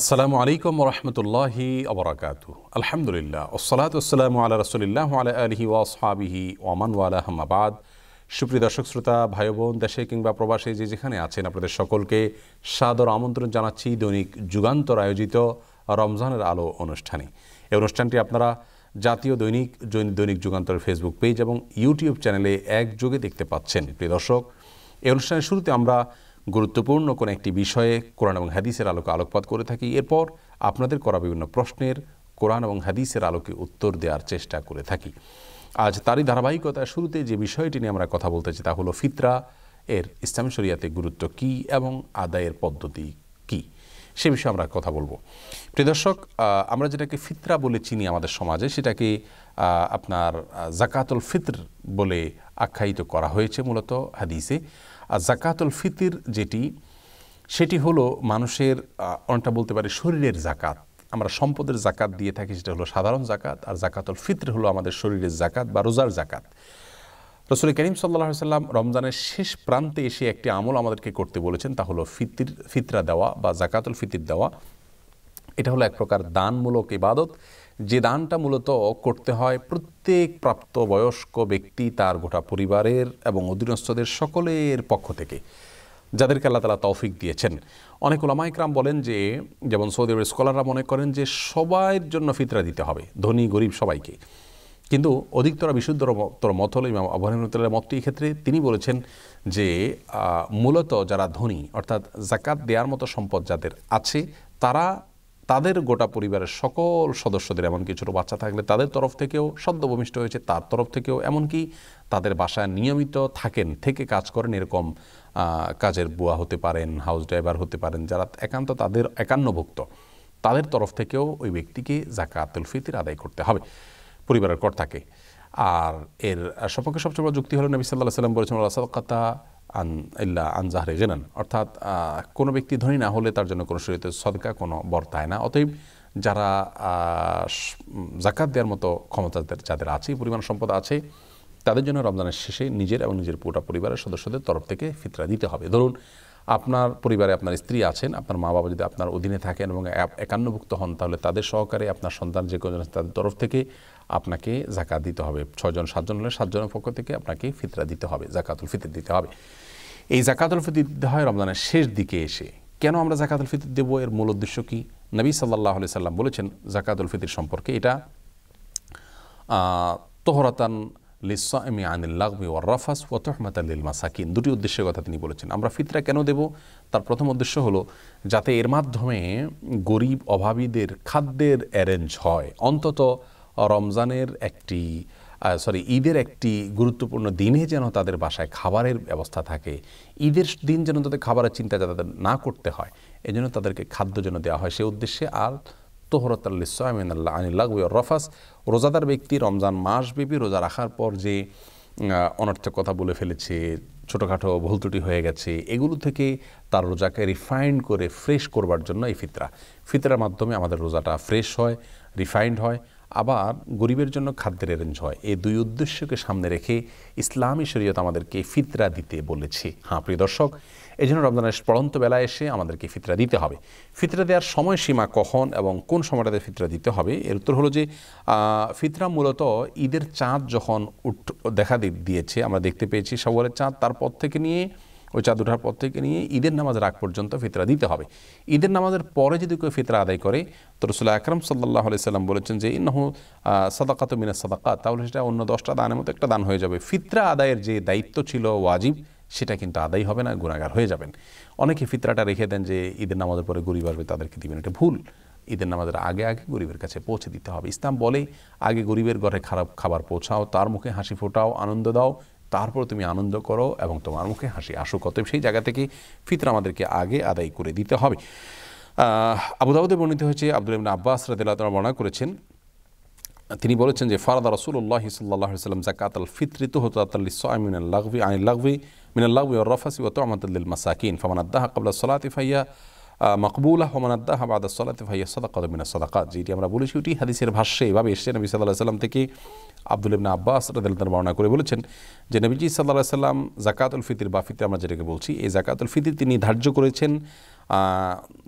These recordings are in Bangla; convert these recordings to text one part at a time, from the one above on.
আসসালামু আলাইকুম রহমতুল্লাহ আবরাকাত আলহামদুলিল্লাহ আসসালাম আল্লাহ রসুলিল্লাহ আলা আলহি ওয়াসহাবিহি ওমান ওয়ালাহমাবাদ সুপ্রিয় দর্শক শ্রোতা ভাই বোন দেশে কিংবা প্রবাসী যে যেখানে আছেন আপনাদের সকলকে সাদর আমন্ত্রণ জানাচ্ছি দৈনিক যুগান্তর আয়োজিত রমজানের আলো অনুষ্ঠানে এই অনুষ্ঠানটি আপনারা জাতীয় দৈনিক দৈনিক যুগান্তরের ফেসবুক পেজ এবং ইউটিউব চ্যানেলে একযোগে দেখতে পাচ্ছেন প্রিয় দর্শক এই অনুষ্ঠানের শুরুতে আমরা গুরুত্বপূর্ণ কোনো একটি বিষয়ে কোরআন এবং হাদিসের আলোকে আলোকপাত করে থাকি এরপর আপনাদের করা বিভিন্ন প্রশ্নের কোরআন এবং হাদিসের আলোকে উত্তর দেওয়ার চেষ্টা করে থাকি আজ তারই ধারাবাহিকতার শুরুতে যে বিষয়টি নিয়ে আমরা কথা বলতে চাই তা হলো ফিতরা এর ইসলাম শরিয়াতে গুরুত্ব কি এবং আদায়ের পদ্ধতি কি সে বিষয়ে আমরা কথা বলবো প্রিয় দর্শক আমরা যেটাকে ফিতরা বলে চিনি আমাদের সমাজে সেটাকে আপনার জাকাতুল ফিতর বলে আখ্যায়িত করা হয়েছে মূলত হাদিসে আর জাকাতুল ফিতির যেটি সেটি হলো মানুষের অনেকটা বলতে পারি শরীরের জাকাত আমরা সম্পদের জাকাত দিয়ে থাকি সেটা হলো সাধারণ জাকাত আর জাকাতুল ফিতর হলো আমাদের শরীরের জাকাত বা রোজার জাকাত রসুল করিম সাল্লাহ সাল্লাম রমজানের শেষ প্রান্তে এসে একটি আমল আমাদেরকে করতে বলেছেন তা হলো ফিতির ফিতরা দেওয়া বা জাকাতুল ফিতির দেওয়া এটা হলো এক প্রকার দানমূলক ইবাদত যে দানটা মূলত করতে হয় প্রত্যেক প্রাপ্ত বয়স্ক ব্যক্তি তার গোটা পরিবারের এবং অধীনস্থদের সকলের পক্ষ থেকে যাদেরকে আল্লাহ তালা তৌফিক দিয়েছেন অনেক ওলামাইকরাম বলেন যে যেমন সৌদি আরবের স্কলাররা মনে করেন যে সবার জন্য ফিতরা দিতে হবে ধনী গরিব সবাইকে কিন্তু অধিকতর বিশুদ্ধতর মত হল ইমাম আবহানিমতাল্লাহ মতটি ক্ষেত্রে তিনি বলেছেন যে মূলত যারা ধনী অর্থাৎ জাকাত দেওয়ার মতো সম্পদ যাদের আছে তারা তাদের গোটা পরিবারের সকল সদস্যদের এমনকি ছোটো বাচ্চা থাকলে তাদের তরফ থেকেও সদ্যভূমিষ্ঠ হয়েছে তার তরফ থেকেও এমনকি তাদের বাসায় নিয়মিত থাকেন থেকে কাজ করেন এরকম কাজের বুয়া হতে পারেন হাউস ড্রাইভার হতে পারেন যারা একান্ত তাদের একান্নভুক্ত তাদের তরফ থেকেও ওই ব্যক্তিকে জাকাতুল ফিতির আদায় করতে হবে পরিবারের কর্তাকে আর এর সপক্ষে সবচেয়ে বড় যুক্তি হলো নবী সাল্লাহ সাল্লাম বলেছেন আল্লাহ সাদকাতা আন ইল্লা আন জাহরে গেনান অর্থাৎ কোনো ব্যক্তি ধনী না হলে তার জন্য কোনো শরীরে সদকা কোনো বর্তায় না অতএব যারা জাকাত দেওয়ার মতো ক্ষমতা যাদের আছে পরিমাণ সম্পদ আছে তাদের জন্য রমজানের শেষে নিজের এবং নিজের পুরোটা পরিবারের সদস্যদের তরফ থেকে ফিতরা দিতে হবে ধরুন আপনার পরিবারে আপনার স্ত্রী আছেন আপনার মা বাবা যদি আপনার অধীনে থাকেন এবং একান্নভুক্ত হন তাহলে তাদের সহকারে আপনার সন্তান যে কোনো তাদের তরফ থেকে আপনাকে জাকাত দিতে হবে ছজন সাতজন হলে সাতজনের পক্ষ থেকে আপনাকে ফিতরা দিতে হবে জাকাতুল ফিতর দিতে হবে এই জাকাতুল ফিতর দিতে হয় রমজানের শেষ দিকে এসে কেন আমরা জাকাতুল ফিতর দেবো এর মূল উদ্দেশ্য কী নবী সাল্লাহ আলি সাল্লাম বলেছেন জাকাতুল ফিতির সম্পর্কে এটা তোহরাতান আনিল লাগমি ওয়ার রাফাস ও আলিল মাসাকিন দুটি উদ্দেশ্যের কথা তিনি বলেছেন আমরা ফিতরা কেন দেব তার প্রথম উদ্দেশ্য হলো যাতে এর মাধ্যমে গরিব অভাবীদের খাদ্যের অ্যারেঞ্জ হয় অন্তত রমজানের একটি সরি ঈদের একটি গুরুত্বপূর্ণ দিনে যেন তাদের বাসায় খাবারের ব্যবস্থা থাকে ঈদের দিন যেন তাদের খাবারের চিন্তা যাতে না করতে হয় এজন্য তাদেরকে খাদ্য যেন দেওয়া হয় সে উদ্দেশ্যে আর তোহরতাল্লিসামিনাল্লাহ আনিল্লাহ রফাস রোজাদার ব্যক্তি রমজান মাসব্যাপী রোজা রাখার পর যে অনর্থক কথা বলে ফেলেছে ছোটোখাটো ভুল ত্রুটি হয়ে গেছে এগুলো থেকে তার রোজাকে রিফাইন্ড করে ফ্রেশ করবার জন্য এই ফিতরা ফিতরার মাধ্যমে আমাদের রোজাটা ফ্রেশ হয় রিফাইন্ড হয় আবার গরিবের জন্য খাদ্যের অ্যারেঞ্জ হয় এই দুই উদ্দেশ্যকে সামনে রেখে ইসলামী শরীয়ত আমাদেরকে ফিতরা দিতে বলেছে হ্যাঁ প্রিয় দর্শক এই জন্য রমজানের পড়ন্ত বেলা এসে আমাদেরকে ফিতরা দিতে হবে ফিতরা দেওয়ার সময়সীমা কখন এবং কোন সময়টাতে ফিতরা দিতে হবে এর উত্তর হলো যে ফিতরা মূলত ঈদের চাঁদ যখন উঠ দেখা দিয়েছে আমরা দেখতে পেয়েছি সবলের চাঁদ তারপর থেকে নিয়ে ওই চাঁদ ওঠার পর থেকে নিয়ে ঈদের নামাজের আগ পর্যন্ত ফিতরা দিতে হবে ঈদের নামাজের পরে যদি কেউ ফিতরা আদায় করে তো রসুল্লাহ আকরম সাল্লাহ সাল্লাম বলেছেন যে ইনহু সাদাকাত মিনা সাদাকাত তাহলে সেটা অন্য দশটা দানের মতো একটা দান হয়ে যাবে ফিতরা আদায়ের যে দায়িত্ব ছিল ওয়াজিব সেটা কিন্তু আদায় হবে না গুণাগার হয়ে যাবেন অনেকে ফিতরাটা রেখে দেন যে ঈদের নামাজের পরে গরিব আসবে তাদেরকে দিবেন এটা ভুল ঈদের নামাজের আগে আগে গরিবের কাছে পৌঁছে দিতে হবে ইসলাম বলে আগে গরিবের ঘরে খারাপ খাবার পৌঁছাও তার মুখে হাসি ফোটাও আনন্দ দাও তারপর তুমি আনন্দ করো এবং তোমার মুখে হাসি আসুক অতএব সেই জায়গা থেকে ফিতর আমাদেরকে আগে আদায় করে দিতে হবে আবুদাবুদে বর্ণিত হয়েছে আব্দুল ইমিন আব্বাস রাদিল্লাহ তারা বর্ণনা করেছেন তিনি বলেছেন যে ফারাদা রসুল্লাহ সাল্লাহ সাল্লাম জাকাত আল হতো হতাল্লি সামিন লাগভি আইন লাগভি মিনাল্লাহবি ও রফাসি ও তোমাতুল মাসাকিন ফমান আদাহ কাবলা সলাতি ফাইয়া মকবুল আহমান আদাহ আবাদা সলাতি ফাইয়া সদাকাত মিনা সদাকাত যেটি আমরা বলেছি ওটি হাদিসের ভাষ্যে এভাবে এসছে নবী সাল্লাহ সাল্লাম থেকে আব্দুল ইবনা আব্বাস রাদাল্লাহ বর্ণনা করে বলেছেন যে নবীজি সাল্লাহ সাল্লাম জাকাতুল ফিতির বা আমরা যেটাকে বলছি এই জাকাতুল ফিতির তিনি ধার্য করেছেন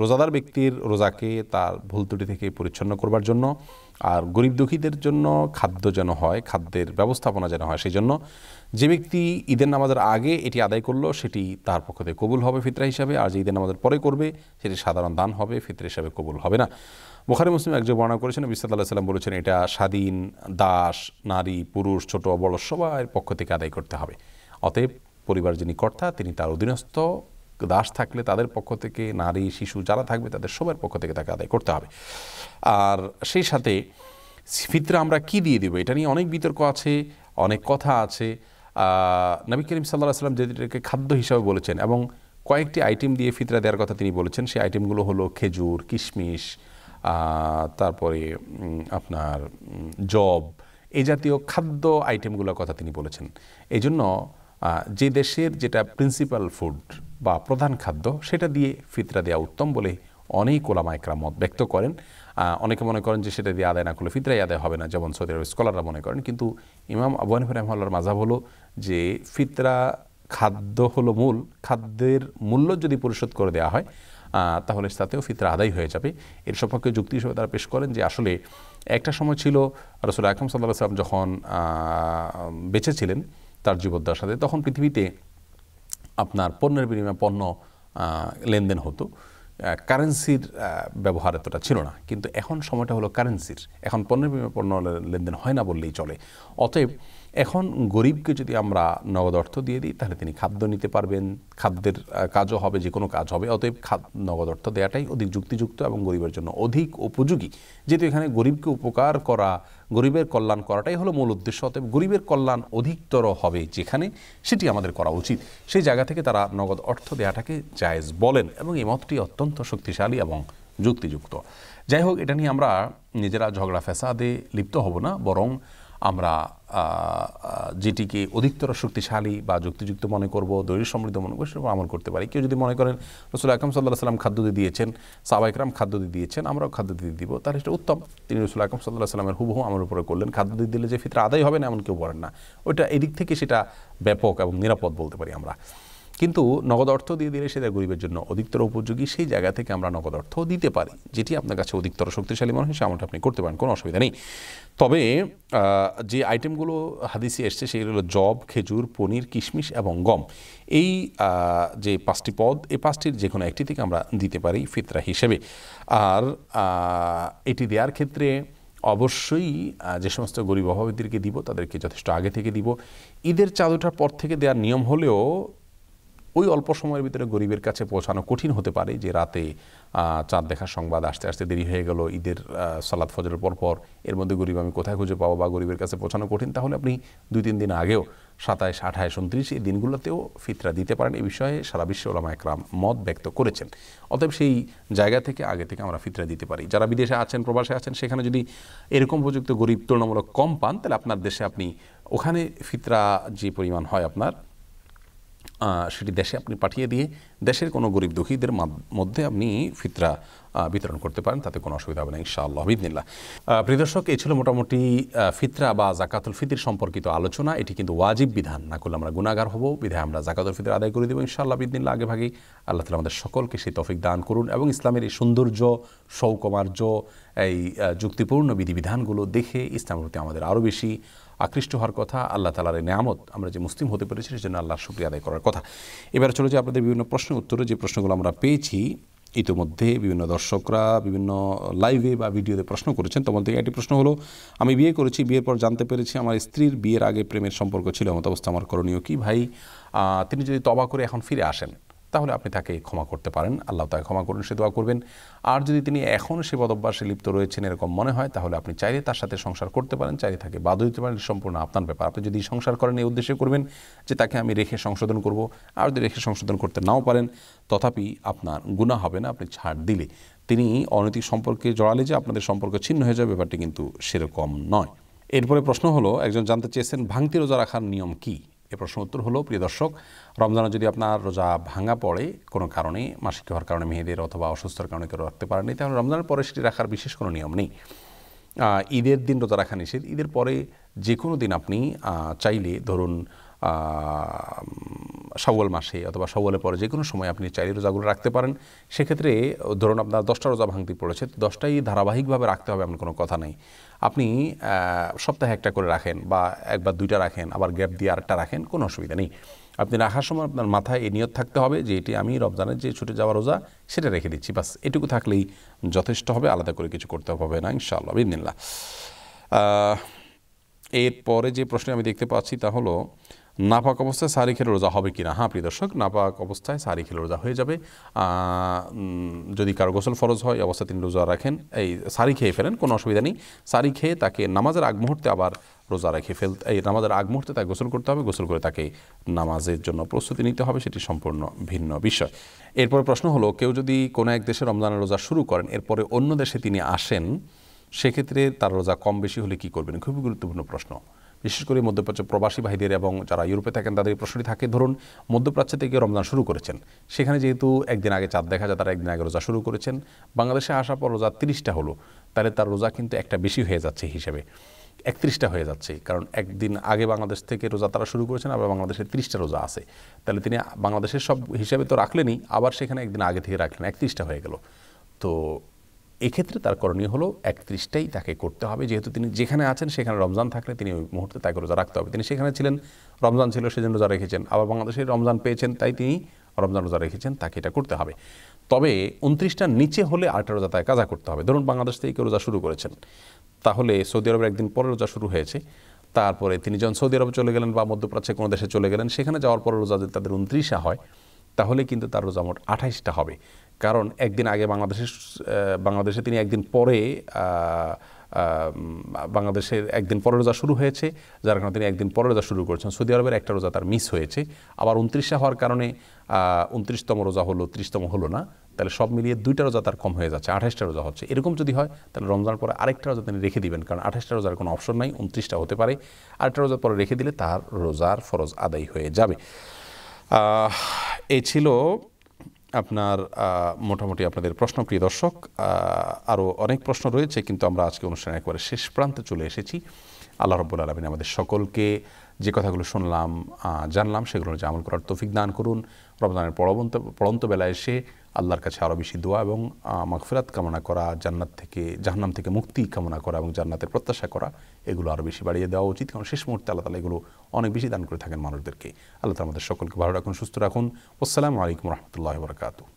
রোজাদার ব্যক্তির রোজাকে তার ভুল ত্রুটি থেকে পরিচ্ছন্ন করবার জন্য আর গরিব দুঃখীদের জন্য খাদ্য যেন হয় খাদ্যের ব্যবস্থাপনা যেন হয় সেই জন্য যে ব্যক্তি ঈদের নামাজের আগে এটি আদায় করলো সেটি তার পক্ষ থেকে কবুল হবে ফিতরা হিসাবে আর যে ঈদের নামাজের পরে করবে সেটি সাধারণ দান হবে ফিতরা হিসাবে কবুল হবে না বুখারি মুসলিম একজন বর্ণনা করেছেন আল্লাহ সাল্লাম বলেছেন এটা স্বাধীন দাস নারী পুরুষ ছোট বড় সবার পক্ষ থেকে আদায় করতে হবে অতএব পরিবার যিনি কর্তা তিনি তার অধীনস্থ দাস থাকলে তাদের পক্ষ থেকে নারী শিশু যারা থাকবে তাদের সবার পক্ষ থেকে তাকে আদায় করতে হবে আর সেই সাথে ফিতরা আমরা কি দিয়ে দেবো এটা নিয়ে অনেক বিতর্ক আছে অনেক কথা আছে নবী করিম সাল্লাহ সাল্লাম যেটাকে খাদ্য হিসাবে বলেছেন এবং কয়েকটি আইটেম দিয়ে ফিতরা দেওয়ার কথা তিনি বলেছেন সেই আইটেমগুলো হলো খেজুর কিশমিশ তারপরে আপনার জব এ জাতীয় খাদ্য আইটেমগুলোর কথা তিনি বলেছেন এই জন্য যে দেশের যেটা প্রিন্সিপাল ফুড বা প্রধান খাদ্য সেটা দিয়ে ফিতরা দেওয়া উত্তম বলে অনেক ওলামা একরা মত ব্যক্ত করেন অনেকে মনে করেন যে সেটা দিয়ে আদায় না করলে ফিতরাই আদায় হবে না যেমন সৌদি আরব স্কলাররা মনে করেন কিন্তু ইমাম আবু হানিফা রহমাল্লার মাজাব হলো যে ফিতরা খাদ্য হলো মূল খাদ্যের মূল্য যদি পরিশোধ করে দেওয়া হয় তাহলে তাতেও ফিতরা আদায় হয়ে যাবে এর সপক্ষে যুক্তি হিসেবে তারা পেশ করেন যে আসলে একটা সময় ছিল রসুল আকম সাল্লাহ সাল্লাম যখন বেঁচে ছিলেন তার সাথে তখন পৃথিবীতে আপনার পণ্যের বিনিময়ে পণ্য লেনদেন হতো কারেন্সির ব্যবহার এতটা ছিল না কিন্তু এখন সময়টা হলো কারেন্সির এখন পণ্যের বিনিময়ে পণ্য লেনদেন হয় না বললেই চলে অতএব এখন গরিবকে যদি আমরা নগদ অর্থ দিয়ে দিই তাহলে তিনি খাদ্য নিতে পারবেন খাদ্যের কাজও হবে যে কোনো কাজ হবে অতএব নগদ অর্থ দেওয়াটাই অধিক যুক্তিযুক্ত এবং গরিবের জন্য অধিক উপযোগী যেহেতু এখানে গরিবকে উপকার করা গরিবের কল্যাণ করাটাই হলো মূল উদ্দেশ্য অতএব গরিবের কল্যাণ অধিকতর হবে যেখানে সেটি আমাদের করা উচিত সেই জায়গা থেকে তারা নগদ অর্থ দেওয়াটাকে জায়েজ বলেন এবং এই মতটি অত্যন্ত শক্তিশালী এবং যুক্তিযুক্ত যাই হোক এটা নিয়ে আমরা নিজেরা ঝগড়া ফেসাদে লিপ্ত হব না বরং আমরা যেটিকে অধিকতর শক্তিশালী বা যুক্তিযুক্ত মনে করব দৈর্য সমৃদ্ধ মনে করব সেরকম আমল করতে পারি কেউ যদি মনে করেন রসুল আকরম সাল্লাহ সাল্লাম খাদ্য দিয়ে দিয়েছেন সাবাইকরাম খাদ্য দিয়ে দিয়েছেন আমরাও খাদ্য দিয়ে দিব তাহলে সেটা উত্তম তিনি রসুল আকরম সাল্লাহ সাল্লামের হুবহু আমার উপরে করলেন খাদ্য দিয়ে দিলে যে ফিতরা আদায় হবে না এমন কেউ বলেন না ওইটা এদিক থেকে সেটা ব্যাপক এবং নিরাপদ বলতে পারি আমরা কিন্তু নগদ অর্থ দিয়ে দিলে সেটা গরিবের জন্য অধিকতর উপযোগী সেই জায়গা থেকে আমরা নগদ অর্থ দিতে পারি যেটি আপনার কাছে অধিকতর শক্তিশালী মনে হয় সেমনটা আপনি করতে পারেন কোনো অসুবিধা নেই তবে যে আইটেমগুলো হাদিসি এসছে সেগুলো হলো জব খেজুর পনির কিশমিশ এবং গম এই যে পাঁচটি পদ এই পাঁচটির যে কোনো একটি থেকে আমরা দিতে পারি ফিতরা হিসেবে আর এটি দেওয়ার ক্ষেত্রে অবশ্যই যে সমস্ত গরিব অভাবীদেরকে দিব তাদেরকে যথেষ্ট আগে থেকে দিব ঈদের চাদরটার পর থেকে দেওয়ার নিয়ম হলেও ওই অল্প সময়ের ভিতরে গরিবের কাছে পৌঁছানো কঠিন হতে পারে যে রাতে চাঁদ দেখার সংবাদ আসতে আসতে দেরি হয়ে গেল ঈদের সালাদ ফজরের পরপর এর মধ্যে গরিব আমি কোথায় খুঁজে পাবো বা গরিবের কাছে পৌঁছানো কঠিন তাহলে আপনি দুই তিন দিন আগেও সাতাইশ আঠাইশ উনত্রিশ এই দিনগুলোতেও ফিতরা দিতে পারেন এই বিষয়ে সারা বিশ্বে ওলামা একরাম মত ব্যক্ত করেছেন অতএব সেই জায়গা থেকে আগে থেকে আমরা ফিতরা দিতে পারি যারা বিদেশে আছেন প্রবাসে আছেন সেখানে যদি এরকম উপযুক্ত গরিব তুলনামূলক কম পান তাহলে আপনার দেশে আপনি ওখানে ফিতরা যে পরিমাণ হয় আপনার সেটি দেশে আপনি পাঠিয়ে দিয়ে দেশের কোনো গরিব দুঃখীদের মধ্যে আপনি ফিতরা বিতরণ করতে পারেন তাতে কোনো অসুবিধা হবে না ইনশাআল্লাহ হাবিদিনিল্লা প্রিদর্শক এই ছিল মোটামুটি ফিতরা বা জাকাতুল ফিতির সম্পর্কিত আলোচনা এটি কিন্তু ওয়াজিব বিধান না করলে আমরা গুণাগার হব বিধায় আমরা জাকাতুল ফিতর আদায় করে দেবো ইনশাআল্লাহ বিদিনিল্লা আগে ভাগেই আল্লাহ তালা আমাদের সকলকে সেই তফিক দান করুন এবং ইসলামের এই সৌন্দর্য সৌকমার্য এই যুক্তিপূর্ণ বিধিবিধানগুলো দেখে ইসলামের প্রতি আমাদের আরও বেশি আকৃষ্ট হওয়ার কথা আল্লাহ তালার নামত আমরা যে মুসলিম হতে পেরেছি সেজন্য আল্লাহর শুক্রিয়া আদায় করার কথা এবার চলে যে আপনাদের বিভিন্ন প্রশ্নের উত্তরে যে প্রশ্নগুলো আমরা পেয়েছি ইতোমধ্যে বিভিন্ন দর্শকরা বিভিন্ন লাইভে বা ভিডিওতে প্রশ্ন করেছেন তোমার থেকে একটি প্রশ্ন হলো আমি বিয়ে করেছি বিয়ের পর জানতে পেরেছি আমার স্ত্রীর বিয়ের আগে প্রেমের সম্পর্ক ছিল এমত অবস্থা আমার করণীয় কি ভাই তিনি যদি তবা করে এখন ফিরে আসেন তাহলে আপনি তাকে ক্ষমা করতে পারেন আল্লাহ তাকে ক্ষমা করুন সে দোয়া করবেন আর যদি তিনি এখন সে বদভ্যাসে লিপ্ত রয়েছেন এরকম মনে হয় তাহলে আপনি চাইলে তার সাথে সংসার করতে পারেন চাইলে তাকে বাধ দিতে পারেন সম্পূর্ণ আপনার ব্যাপার আপনি যদি সংসার করেন এই উদ্দেশ্যে করবেন যে তাকে আমি রেখে সংশোধন করব আর যদি রেখে সংশোধন করতে নাও পারেন তথাপি আপনার গুণা হবে না আপনি ছাড় দিলে তিনি অনৈতিক সম্পর্কে জড়ালে যে আপনাদের সম্পর্ক ছিন্ন হয়ে যাবে ব্যাপারটি কিন্তু সেরকম নয় এরপরে প্রশ্ন হলো একজন জানতে চেয়েছেন ভাঙতি রোজা রাখার নিয়ম কী এ প্রশ্ন উত্তর হলো প্রিয় দর্শক রমজানে যদি আপনার রোজা ভাঙা পড়ে কোনো কারণে মাসিক হওয়ার কারণে মেয়েদের অথবা অসুস্থতার কারণে কেউ রাখতে পারেনি তাহলে রমজানের পরে সেটি রাখার বিশেষ কোনো নিয়ম নেই ঈদের দিন রোজা রাখা নিষেধ ঈদের পরে যে কোনো দিন আপনি চাইলে ধরুন সাওয়াল মাসে অথবা সাওয়ালের পরে যে কোনো সময় আপনি চাইলে রোজাগুলো রাখতে পারেন সেক্ষেত্রে ধরুন আপনার দশটা রোজা ভাঙতে পড়েছে দশটাই ধারাবাহিকভাবে রাখতে হবে এমন কোনো কথা নেই আপনি সপ্তাহে একটা করে রাখেন বা একবার দুইটা রাখেন আবার গ্যাপ দিয়ে আরেকটা রাখেন কোনো অসুবিধা নেই আপনি রাখার সময় আপনার মাথায় এ নিয়ত থাকতে হবে যে এটি আমি রমজানের যে ছুটে যাওয়া রোজা সেটা রেখে দিচ্ছি বাস এটুকু থাকলেই যথেষ্ট হবে আলাদা করে কিছু করতে হবে না ইনশাআল্লাহ বিদিনিল্লা এরপরে যে প্রশ্ন আমি দেখতে পাচ্ছি তা হলো নাপাক অবস্থায় সারি খেলে রোজা হবে কি না হ্যাঁ প্রিয় দর্শক নাপাক অবস্থায় সারি খেলে রোজা হয়ে যাবে যদি কারো গোসল ফরজ হয় অবস্থা তিনি রোজা রাখেন এই সারি খেয়ে ফেলেন কোনো অসুবিধা নেই সারি খেয়ে তাকে নামাজের আগ মুহূর্তে আবার রোজা রেখে ফেলতে এই নামাজের আগ মুহূর্তে তাকে গোসল করতে হবে গোসল করে তাকে নামাজের জন্য প্রস্তুতি নিতে হবে সেটি সম্পূর্ণ ভিন্ন বিষয় এরপর প্রশ্ন হলো কেউ যদি কোনো এক দেশে রমজানের রোজা শুরু করেন এরপরে অন্য দেশে তিনি আসেন সেক্ষেত্রে তার রোজা কম বেশি হলে কি করবেন খুবই গুরুত্বপূর্ণ প্রশ্ন বিশেষ করে মধ্যপ্রাচ্য প্রবাসী ভাইদের এবং যারা ইউরোপে থাকেন তাদের প্রশ্নটি থাকে ধরুন মধ্যপ্রাচ্য থেকে রমজান শুরু করেছেন সেখানে যেহেতু একদিন আগে চাঁদ দেখা যায় তারা একদিন আগে রোজা শুরু করেছেন বাংলাদেশে আসার পর রোজা তিরিশটা হলো তাহলে তার রোজা কিন্তু একটা বেশি হয়ে যাচ্ছে হিসেবে একত্রিশটা হয়ে যাচ্ছে কারণ একদিন আগে বাংলাদেশ থেকে রোজা তারা শুরু করেছেন আবার বাংলাদেশের তিরিশটা রোজা আছে তাহলে তিনি বাংলাদেশের সব হিসাবে তো রাখলেনই আবার সেখানে একদিন আগে থেকে রাখলেন একত্রিশটা হয়ে গেল তো এক্ষেত্রে তার করণীয় হলো একত্রিশটাই তাকে করতে হবে যেহেতু তিনি যেখানে আছেন সেখানে রমজান থাকলে তিনি ওই মুহূর্তে তাকে রোজা রাখতে হবে তিনি সেখানে ছিলেন রমজান ছিল সেজন্য রোজা রেখেছেন আবার বাংলাদেশে রমজান পেয়েছেন তাই তিনি রমজান রোজা রেখেছেন তাকে এটা করতে হবে তবে উনত্রিশটার নিচে হলে আটটা রোজা তাকে কাজা করতে হবে ধরুন বাংলাদেশ থেকে কেউ রোজা শুরু করেছেন তাহলে সৌদি আরবের একদিন পরে রোজা শুরু হয়েছে তারপরে তিনি যখন সৌদি আরবে চলে গেলেন বা মধ্যপ্রাচ্যে কোনো দেশে চলে গেলেন সেখানে যাওয়ার পরে রোজা যদি তাদের উনত্রিশা হয় তাহলে কিন্তু তার রোজা মোট আঠাইশটা হবে কারণ একদিন আগে বাংলাদেশের বাংলাদেশে তিনি একদিন পরে বাংলাদেশের একদিন পরে রোজা শুরু হয়েছে যার কারণে তিনি একদিন পরে রোজা শুরু করেছেন সৌদি আরবের একটা রোজা তার মিস হয়েছে আবার উনত্রিশে হওয়ার কারণে উনত্রিশতম রোজা হলো ত্রিশতম হলো না তাহলে সব মিলিয়ে দুইটা রোজা তার কম হয়ে যাচ্ছে আঠাশটা রোজা হচ্ছে এরকম যদি হয় তাহলে রমজান পরে আরেকটা রোজা তিনি রেখে দিবেন কারণ আঠাশটা রোজার কোনো অপশন নাই উনত্রিশটা হতে পারে আরেকটা রোজা পরে রেখে দিলে তার রোজার ফরজ আদায় হয়ে যাবে এ ছিল আপনার মোটামুটি আপনাদের প্রশ্ন প্রিয় দর্শক আরও অনেক প্রশ্ন রয়েছে কিন্তু আমরা আজকে অনুষ্ঠানে একবারে শেষ প্রান্তে চলে এসেছি আল্লাহ রব্বুল আলমিন আমাদের সকলকে যে কথাগুলো শুনলাম জানলাম সেগুলো যে আমল করার তৌফিক দান করুন রমজানের পড়ন্ত পড়ন্ত বেলা এসে আল্লাহর কাছে আরও বেশি দোয়া এবং মাগফিরাত কামনা করা জান্নাত থেকে জাহান্নাম থেকে মুক্তি কামনা করা এবং জান্নাতের প্রত্যাশা করা এগুলো আরও বেশি বাড়িয়ে দেওয়া উচিত কারণ শেষ মুহূর্তে আল্লাহ তালা এগুলো অনেক বেশি দান করে থাকেন মানুষদেরকে আল্লাহ আমাদের সকলকে ভালো রাখুন সুস্থ রাখুন আসসালামু আলাইকুম রহমতুল্লাহ বরকাতু